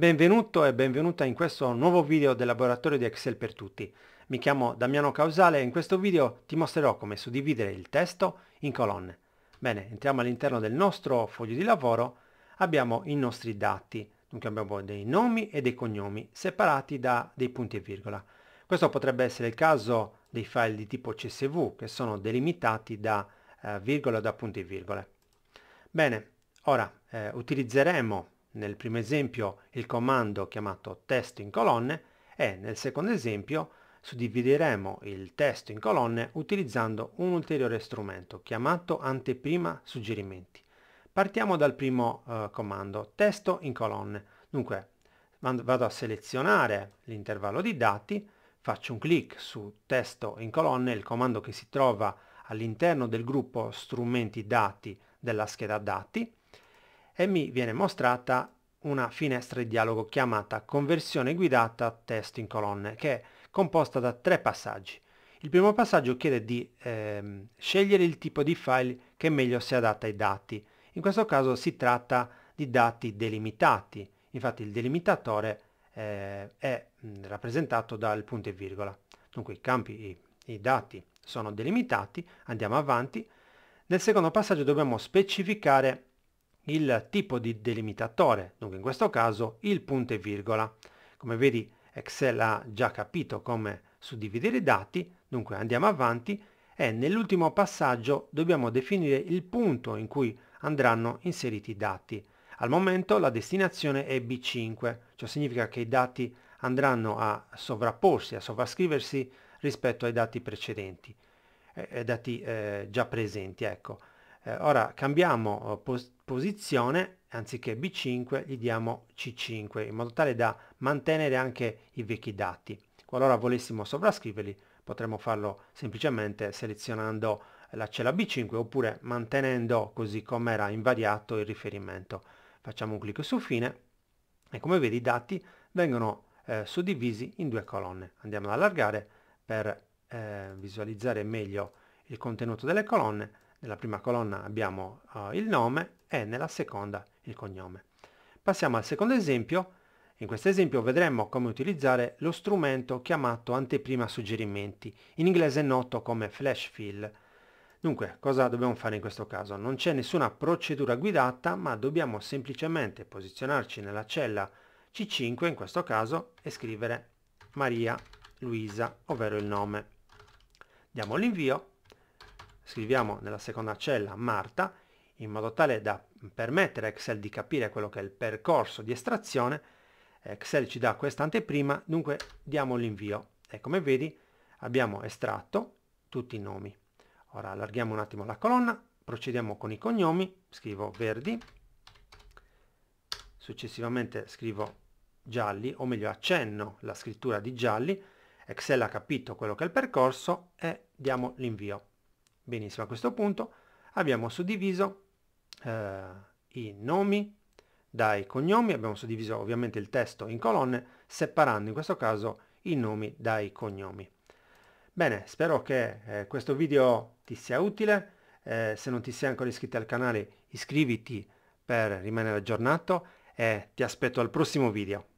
Benvenuto e benvenuta in questo nuovo video del laboratorio di Excel per tutti. Mi chiamo Damiano Causale e in questo video ti mostrerò come suddividere il testo in colonne. Bene, entriamo all'interno del nostro foglio di lavoro, abbiamo i nostri dati, dunque abbiamo dei nomi e dei cognomi separati da dei punti e virgola. Questo potrebbe essere il caso dei file di tipo CSV che sono delimitati da eh, virgola o da punti e virgole. Bene, ora eh, utilizzeremo nel primo esempio il comando chiamato testo in colonne e nel secondo esempio suddivideremo il testo in colonne utilizzando un ulteriore strumento chiamato anteprima suggerimenti. Partiamo dal primo eh, comando, testo in colonne. Dunque vado a selezionare l'intervallo di dati, faccio un clic su testo in colonne, il comando che si trova all'interno del gruppo strumenti dati della scheda dati, e mi viene mostrata una finestra di dialogo chiamata conversione guidata testo in colonne che è composta da tre passaggi. Il primo passaggio chiede di ehm, scegliere il tipo di file che meglio si adatta ai dati. In questo caso si tratta di dati delimitati, infatti il delimitatore eh, è mh, mm, rappresentato dal punto e virgola. Dunque i campi, i, i dati sono delimitati, andiamo avanti. Nel secondo passaggio dobbiamo specificare il tipo di delimitatore, dunque in questo caso il punto e virgola. Come vedi Excel ha già capito come suddividere i dati, dunque andiamo avanti e nell'ultimo passaggio dobbiamo definire il punto in cui andranno inseriti i dati. Al momento la destinazione è B5, ciò significa che i dati andranno a sovrapporsi, a sovrascriversi rispetto ai dati precedenti, eh, ai dati eh, già presenti. Ecco. Eh, ora cambiamo eh, pos- posizione, anziché B5 gli diamo C5, in modo tale da mantenere anche i vecchi dati. Qualora volessimo sovrascriverli, potremmo farlo semplicemente selezionando la cella B5 oppure mantenendo così com'era invariato il riferimento. Facciamo un clic su fine e come vedi i dati vengono eh, suddivisi in due colonne. Andiamo ad allargare per eh, visualizzare meglio il contenuto delle colonne nella prima colonna abbiamo uh, il nome e nella seconda il cognome. Passiamo al secondo esempio. In questo esempio vedremo come utilizzare lo strumento chiamato anteprima suggerimenti, in inglese noto come flash fill. Dunque, cosa dobbiamo fare in questo caso? Non c'è nessuna procedura guidata, ma dobbiamo semplicemente posizionarci nella cella C5, in questo caso, e scrivere Maria Luisa, ovvero il nome. Diamo l'invio scriviamo nella seconda cella Marta, in modo tale da permettere a Excel di capire quello che è il percorso di estrazione. Excel ci dà questa anteprima, dunque diamo l'invio. E come vedi abbiamo estratto tutti i nomi. Ora allarghiamo un attimo la colonna, procediamo con i cognomi, scrivo Verdi, successivamente scrivo Gialli, o meglio accenno la scrittura di Gialli, Excel ha capito quello che è il percorso e diamo l'invio. Benissimo, a questo punto abbiamo suddiviso eh, i nomi dai cognomi, abbiamo suddiviso ovviamente il testo in colonne, separando in questo caso i nomi dai cognomi. Bene, spero che eh, questo video ti sia utile, eh, se non ti sei ancora iscritto al canale iscriviti per rimanere aggiornato e ti aspetto al prossimo video.